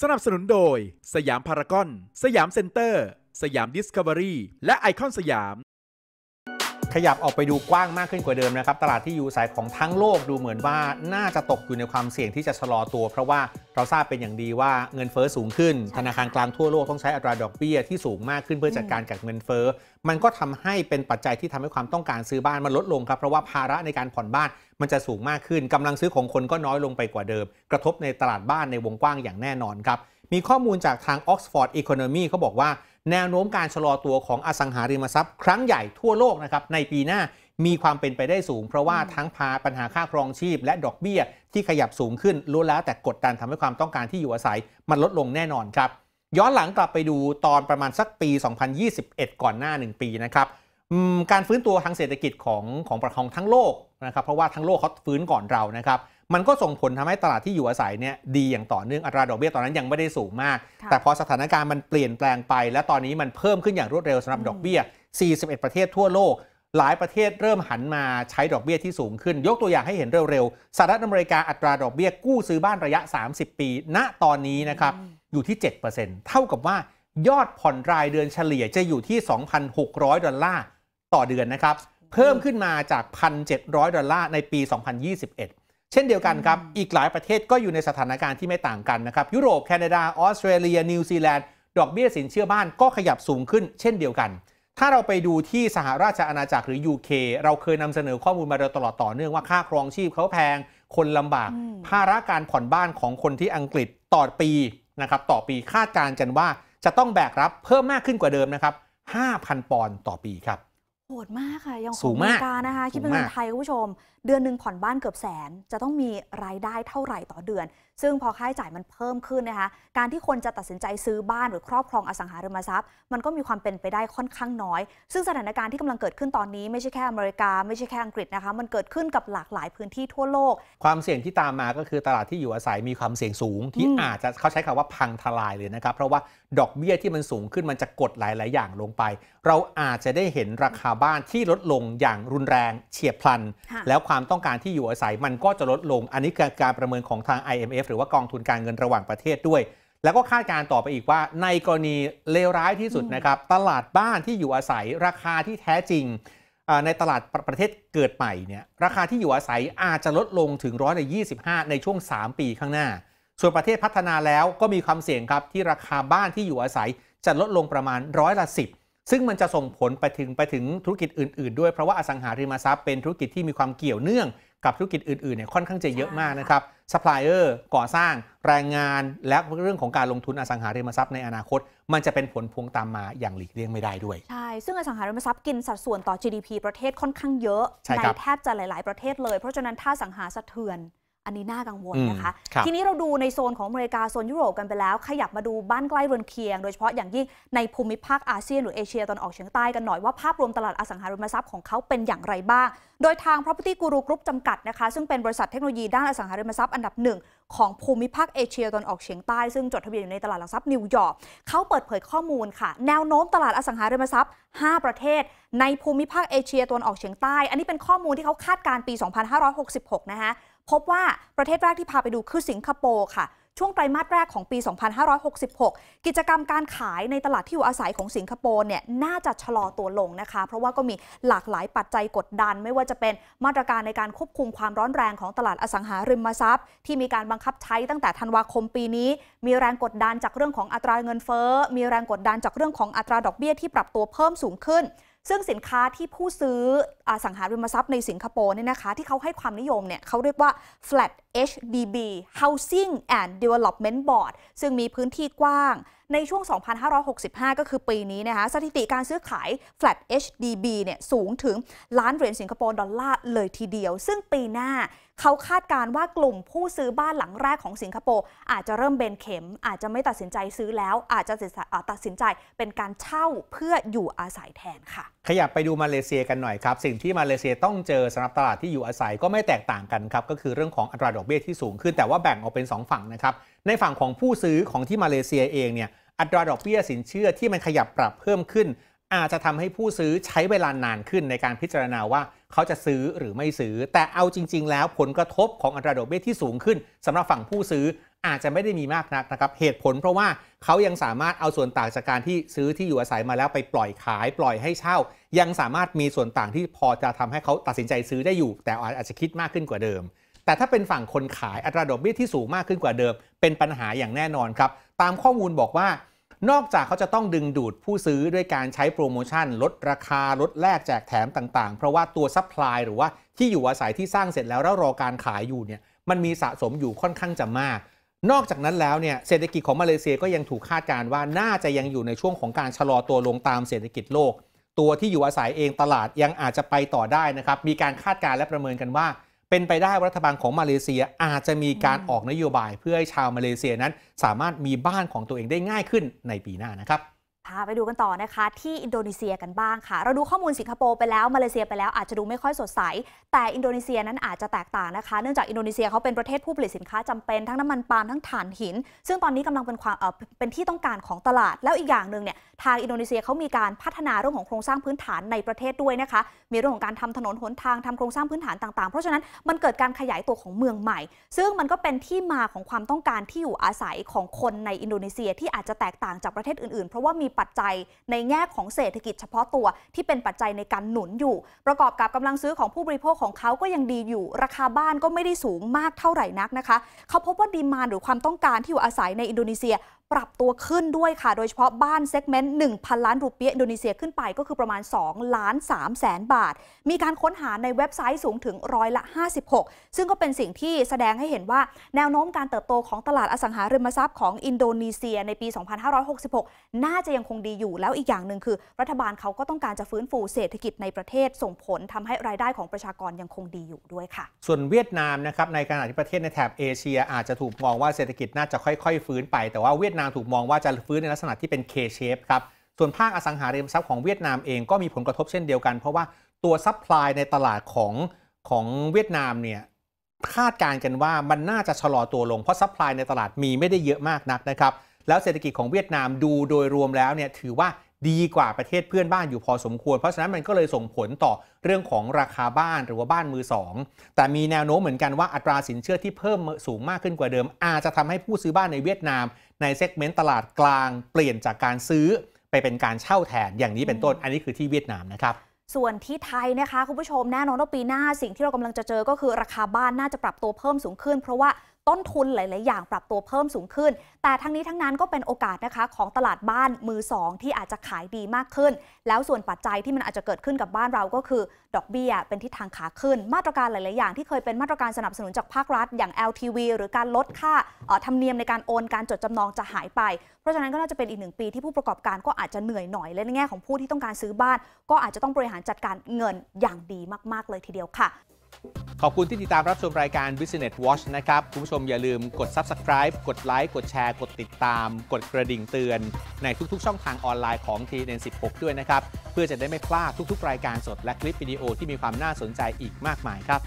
สนับสนุนโดย สยามพารากอน สยามเซ็นเตอร์ สยามดิสคัฟเวอรี่ และไอคอนสยามขยับออกไปดูกว้างมากขึ้นกว่าเดิมนะครับตลาดที่อยู่สายของทั้งโลกดูเหมือนว่าน่าจะตกอยู่ในความเสี่ยงที่จะชะลอตัว เพราะว่าเราทราบเป็นอย่างดีว่าเงินเฟอ้อสูงขึ้น ธนาคารกลางทั่วโลกต้องใช้อัตราดอกเบี้ยที่สูงมากขึ้นเพื่อจัดการกับเงินเฟอ้อมันก็ทำให้เป็นปัจจัยที่ทำให้ความต้องการซื้อบ้านมันลดลงครับเพราะว่าภาระในการผ่อนบ้านมันจะสูงมากขึ้น กำลังซื้อของคนก็น้อยลงไปกว่าเดิม กระทบในตลาดบ้านในวงกว้างอย่างแน่นอนครับมีข้อมูลจากทาง Oxford Economy เขาบอกว่า แนวโน้มการชะลอตัวของอสังหาริมทรัพย์ครั้งใหญ่ทั่วโลกนะครับในปีหน้ามีความเป็นไปได้สูงเพราะว่าทั้งพาปัญหาค่าครองชีพและดอกเบี้ยที่ขยับสูงขึ้นล้วนแล้วแต่กดดันทำให้ความต้องการที่อยู่อาศัยมันลดลงแน่นอนครับ ย้อนหลังกลับไปดูตอนประมาณสักปี 2021 ก่อนหน้า 1 ปีนะครับการฟื้นตัวทางเศรษฐกิจของของประคองทั้งโลกนะครับเพราะว่าทั้งโลกเขาฟื้นก่อนเรานะครับมันก็ส่งผลทำให้ตลาดที่อยู่อาศัยเนี่ยดีอย่างต่อเนื่องอัตราดอกเบี้ยตอนนั้นยังไม่ได้สูงมาก แต่พอสถานการณ์มันเปลี่ยนแปลงไป และตอนนี้มันเพิ่มขึ้นอย่างรวดเร็วสำหรับดอกเบี้ย41 ประเทศทั่วโลก หลายประเทศเริ่มหันมาใช้ดอกเบี้ยที่สูงขึ้น ยกตัวอย่างให้เห็นเร็ว ๆสหรัฐอเมริกาอัตราดอกเบี้ยกู้ซื้อบ้านระยะ 30 ปีณตอนนี้นะครับอยู่ที่ 7%เท่ากับว่ายอดผ่อนรายเดือนเฉลี่ยจะอยู่ที่ 2,600ดอลลาร์ต่อเดือนนะครับเพิ่มขึ้นมาจาก 1,700ดอลลาร์ในปี 2021เช่นเดียวกันครับ อีกหลายประเทศก็อยู่ในสถานการณ์ที่ไม่ต่างกันนะครับ ยุโรป แคนาดา ออสเตรเลีย นิวซีแลนด์ ดอกเบี้ยสินเชื่อบ้านก็ขยับสูงขึ้นเช่นเดียวกัน ถ้าเราไปดูที่สหราชอาณาจักรหรือ UK เราเคยนำเสนอข้อมูลมาโดยตลอดต่อเนื่องว่าค่าครองชีพเขาแพง คนลำบาก ภาระการผ่อนบ้านของคนที่อังกฤษต่อปีนะครับต่อปีคาดการณ์กันว่าจะต้องแบกรับเพิ่มมากขึ้นกว่าเดิมนะครับ5,000 ปอนด์ต่อปีครับโหดมากค่ะยังของอเมริกานะคะคิดเป็นเงินไทยคุณผู้ชม เดือนหนึ่งผ่อนบ้านเกือบแสนจะต้องมีรายได้เท่าไหร่ต่อเดือน ซึ่งพอค่าใช้จ่ายมันเพิ่มขึ้นนะคะการที่คนจะตัดสินใจซื้อบ้านหรือครอบครองอสังหาริมทรัพย์มันก็มีความเป็นไปได้ค่อนข้างน้อย ซึ่งสถานการณ์ที่กำลังเกิดขึ้นตอนนี้ไม่ใช่แค่อเมริกาไม่ใช่แค่อังกฤษนะคะมันเกิดขึ้นกับหลากหลายพื้นที่ทั่วโลก ความเสี่ยงที่ตามมาก็คือตลาดที่อยู่อาศัยมีความเสี่ยงสูงที่อาจจะเขาใช้คำว่าพังทลายเลยนะครับเพราะว่าดอกเบี้ยที่มันสูงขึ้นมันจะกดหลายๆอย่างลงไป เราอาจจะได้เห็นราคาวบ้านที่ลดลงอย่างรุนแรง เฉียบพลัน แล้วความต้องการที่อยู่อาศัย มันก็จะลดลงอันนี้คือการประเมินของทาง IMF หรือว่ากองทุนการเงินระหว่างประเทศด้วย แล้วก็คาดการต่อไปอีกว่า ในกรณีเลวร้ายที่สุดนะครับตลาดบ้านที่อยู่อาศัย ราคาที่แท้จริงในตลาดปประเทศเกิดใหม่เนี่ยราคาที่อยู่อาศัยอาจจะลดลงถึงร้อยละยีในช่วง 3 ปีข้างหน้าส่วนประเทศพัฒนาแล้วก็มีความเสี่ยงครับที่ราคาบ้านที่อยู่อาศัยจะลดลงประมาณร้อยละ10ซึ่งมันจะส่งผลไปถึงไปถึงธุรกิจอื่นๆ ด้วย เพราะว่าอสังหาริมทรัพย์เป็นธุรกิจที่มีความเกี่ยวเนื่องกับธุรกิจอื่นๆเนี่ยค่อนข้างจะเยอะมากนะครับซัพพลายเออร์ก่อสร้าง แรงงานและเรื่องของการลงทุนอสังหาริมทรัพย์ในอนาคต มันจะเป็นผลพวงตามมาอย่างหลีกเลี่ยงไม่ได้ด้วย ใช่ ซึ่งอสังหาริมทรัพย์กินสัดส่วนต่อ GDP ประเทศค่อนข้างเยอะใในแทบจะหลายๆประเทศ เลย เพราะฉะนั้นถ้าสังหาสะเทือนอันนี้น่ากังวลนะคะ ทีนี้เราดูในโซนของอเมริกา โซนยุโรปกันไปแล้ว ขยับมาดูบ้านใกล้เรือนเคียง โดยเฉพาะอย่างยิ่งในภูมิภาคอาเซียน หรือเอเชียตอนออกเฉียงใต้กันหน่อยว่าภาพรวมตลาดอสังหาริมทรัพย์ของเขาเป็นอย่างไรบ้าง โดยทาง Property Guru Group จำกัดนะคะ ซึ่งเป็นบริษัทเทคโนโลยีด้านอสังหาริมทรัพย์อันดับหนึ่งของภูมิภาคเอเชียตอนออกเฉียงใต้ ซึ่งจดทะเบียนอยู่ในตลาดหลักทรัพย์ นิวยอร์กเขาเปิดเผยข้อมูลค่ะ แนวโน้มตลาดอสังหาริมทรัพย์ 5 ประเทศในภูมิภาคเอเชียตอนออกเฉียงใต้ อันนี้เป็นข้อมูลที่เขาคาดการปี 2566 นะคะพบว่าประเทศแรกที่พาไปดูคือสิงคโปร์ค่ะ ช่วงไตรมาสแรกของปี 2566 กิจกรรมการขายในตลาดที่อยู่อาศัยของสิงคโปร์เนี่ยน่าจะชะลอตัวลงนะคะ เพราะว่าก็มีหลากหลายปัจจัยกดดันไม่ว่าจะเป็นมาตรการในการควบคุมความร้อนแรงของตลาดอสังหาริมทรัพย์ที่มีการบังคับใช้ตั้งแต่ธันวาคมปีนี้ มีแรงกดดันจากเรื่องของอัตราเงินเฟ้อมีแรงกดดันจากเรื่องของอัตราดอกเบี้ยที่ปรับตัวเพิ่มสูงขึ้นซึ่งสินค้าที่ผู้ซื้ออสังหาริมทรัพย์ในสิงคโปร์เนี่ยนะคะ ที่เขาให้ความนิยมเนี่ย เขาเรียกว่า flat HDB Housing and Development Board ซึ่งมีพื้นที่กว้าง ในช่วง 2565 ก็คือปีนี้นะคะสถิติการซื้อขาย flat HDB เนี่ยสูงถึงล้านเหรียญสิงคโปร์ดอลลาร์เลยทีเดียว ซึ่งปีหน้าเขาคาดการว่ากลุ่มผู้ซื้อบ้านหลังแรกของสิงคโปร์อาจจะเริ่มเบนเข็ม อาจจะไม่ตัดสินใจซื้อแล้วอาจจะตัดสินใจเป็นการเช่าเพื่ออยู่อาศัยแทนค่ะขยับไปดูมาเลเซียกันหน่อยครับ สิ่งที่มาเลเซียต้องเจอสำหรับตลาดที่อยู่อาศัยก็ไม่แตกต่างกันครับก็คือเรื่องของอัตราดอกเบี้ยที่สูงขึ้น แต่ว่าแบ่งออกเป็น2ฝั่งนะครับในฝั่งของผู้ซื้อของที่มาเลเซียเองเนี่ยอัตราดอกเบี้ยสินเชื่อที่มันขยับปรับเพิ่มขึ้น อาจจะทำให้ผู้ซื้อใช้เวลานานขึ้นในการพิจารณาว่าเขาจะซื้อหรือไม่ซื้อแต่เอาจริง ๆแล้วผลกระทบของอัตราดอกเบี้ยที่สูงขึ้นสำหรับฝั่งผู้ซื้ออาจจะไม่ได้มีมากนักนะครับ เหตุผลเพราะว่าเขายังสามารถเอาส่วนต่างจากการที่ซื้อที่อยู่อาศัยมาแล้วไปปล่อยขาย ปล่อยให้เช่า ยังสามารถมีส่วนต่างที่พอจะทำให้เขาตัดสินใจซื้อได้อยู่ แต่อาจจะคิดมากขึ้นกว่าเดิม แต่ถ้าเป็นฝั่งคนขายอัตราดอกเบี้ยที่สูงมากขึ้นกว่าเดิม เป็นปัญหาอย่างแน่นอนครับ ตามข้อมูลบอกว่า นอกจากเขาจะต้องดึงดูดผู้ซื้อด้วยการใช้โปรโมชั่นลดราคาลดแลกแจกแถมต่างๆเพราะว่าตัวซัพพลายหรือว่าที่อยู่อาศัยที่สร้างเสร็จแล้วแล้วรอการขายอยู่เนี่ยมันมีสะสมอยู่ค่อนข้างจะมากนอกจากนั้นแล้วเนี่ยเศรษฐกิจของมาเลเซียก็ยังถูกคาดการณ์ว่าน่าจะยังอยู่ในช่วงของการชะลอตัวลงตามเศรษฐกิจโลก ตัวที่อยู่อาศัยเองตลาดยังอาจจะไปต่อได้นะครับ มีการคาดการณ์และประเมินกันว่า เป็นไปได้รัฐบาลของมาเลเซียอาจจะมีการออกนโยบายเพื่อให้ชาวมาเลเซียนั้น สามารถมีบ้านของตัวเองได้ง่ายขึ้นในปีหน้านะครับพาไปดูกันต่อนะคะที่อินโดนีเซียกันบ้างค่ะเราดูข้อมูลสิงคโปร์ไปแล้วมาเลเซียไปแล้วอาจจะดูไม่ค่อยสดใสแต่อินโดนีเซียนั้นอาจจะแตกต่างนะคะเนื่องจากอินโดนีเซียเขาเป็นประเทศผู้ผลิตสินค้าจำเป็นทั้งน้ำมันปาล์มทั้งถ่านหิน ซึ่งตอนนี้กำลังเป็นความเออเป็นที่ต้องการของตลาดแล้วอีกอย่างหนึ่งเนี่ยทางอินโดนีเซียเขามีการพัฒนาเรื่องของโครงสร้างพื้นฐานในประเทศด้วยนะคะมีเรื่องของการทำถนนหนทางทำโครงสร้างพื้นฐานต่างๆ เพราะฉะนั้นมันเกิดการขยายตัวของเมืองใหม่ ซึ่งมันก็เป็นที่มาของความต้องการที่อยู่อาศัยของคนในอินโดนีเซียที่อาจจะแตกต่างจากประเทศอื่นๆเพราะว่ามีปัจจัยในแง่ของเศรษฐกิจเฉพาะตัวที่เป็นปัจจัยในการหนุนอยู่ ประกอบกับกำลังซื้อของผู้บริโภคของเขาก็ยังดีอยู่ ราคาบ้านก็ไม่ได้สูงมากเท่าไหร่นักนะคะ เขาพบว่าดีมานหรือความต้องการที่อยู่อาศัยในอินโดนีเซียปรับตัวขึ้นด้วยค่ะ โดยเฉพาะบ้านเซกเมนต์ 1,000 ล้านรูเปียอินโดนีเซียขึ้นไปก็คือประมาณ2ล้าน3แสนบาท มีการค้นหาในเว็บไซต์สูงถึงร้อยละ56 ซึ่งก็เป็นสิ่งที่แสดงให้เห็นว่าแนวโน้มการเติบโตของตลาดอสังหาริมทรัพย์ของอินโดนีเซียในปี 2566 น่าจะยังคงดีอยู่ แล้วอีกอย่างหนึ่งคือ รัฐบาลเขาก็ต้องการจะฟื้นฟูเศรษฐกิจในประเทศส่งผลทำให้รายได้ของประชากรยังคงดีอยู่ด้วยค่ะ ส่วนเวียดนามนะครับในขณะที่ประเทศในแถบเอเชียอาจจะถูกมองว่าเศรษฐกิจน่าจะค่อย ๆ ฟื้นไปแต่ว่าเวียดยดนามถูกมองว่าจะฟื้นในลักษณะที่เป็น K-shape ครับ ส่วนภาคอสังหาริมทรัพย์ของเวียดนามเองก็มีผลกระทบเช่นเดียวกัน เพราะว่าตัวซัพพลายในตลาดของของเวียดนามเนี่ยคาดการณ์กันว่ามันน่าจะชะลอตัวลงเพราะซัพพลายในตลาดมีไม่ได้เยอะมากนักนะครับ แล้วเศรษฐกิจของเวียดนามดูโดยรวมแล้วเนี่ยถือว่าดีกว่าประเทศเพื่อนบ้านอยู่พอสมควรเพราะฉะนั้นมันก็เลยส่งผลต่อเรื่องของราคาบ้านหรือว่าบ้านมือสองแต่มีแนวโน้มเหมือนกันว่าอัตราสินเชื่อที่เพิ่มสูงมากขึ้นกว่าเดิมอาจจะทำให้ผู้ซื้อบ้านในเวียดนาม ในเซกเมนต์ตลาดกลางเปลี่ยนจากการซื้อไปเป็นการเช่าแทนอย่างนี้เป็นต้นอันนี้คือที่เวียดนามนะครับส่วนที่ไทยนะคะคุณผู้ชมแน่นอนว่าปีหน้าสิ่งที่เรากำลังจะเจอ ก็คือราคาบ้านน่าจะปรับตัวเพิ่มสูงขึ้น เพราะว่าต้นทุนหลาย ๆ อย่างปรับตัวเพิ่มสูงขึ้น แต่ทั้งนี้ทั้งนั้นก็เป็นโอกาสนะคะของตลาดบ้านมือสองที่อาจจะขายดีมากขึ้น แล้วส่วนปัจจัยที่มันอาจจะเกิดขึ้นกับบ้านเราก็คือ ดอกเบี้ยเป็นทิศทางขาขึ้น มาตรการหลาย ๆ อย่างที่เคยเป็นมาตรการสนับสนุนจากภาครัฐอย่าง LTV หรือการลดค่าธรรมเนียมในการโอนการจดจำนองจะหายไป เพราะฉะนั้นก็น่าจะเป็นอีกหนึ่งปีที่ผู้ประกอบการก็อาจจะเหนื่อยหน่อย และในแง่ของผู้ที่ต้องการซื้อบ้าน ก็อาจจะต้องบริหารจัดการเงินอย่างดีมาก ๆ เลยทีเดียวค่ะขอบคุณที่ติดตามรับชมรายการ Business Watch นะครับ คุณผู้ชมอย่าลืมกด Subscribe กดไลค์กดแชร์กดติดตาม กดกระดิ่งเตือน ในทุกๆ ช่องทางออนไลน์ของ TN 16ด้วยนะครับ เพื่อจะได้ไม่พลาดทุกๆ รายการสดและคลิปวิดีโอที่มีความน่าสนใจอีกมากมายครับ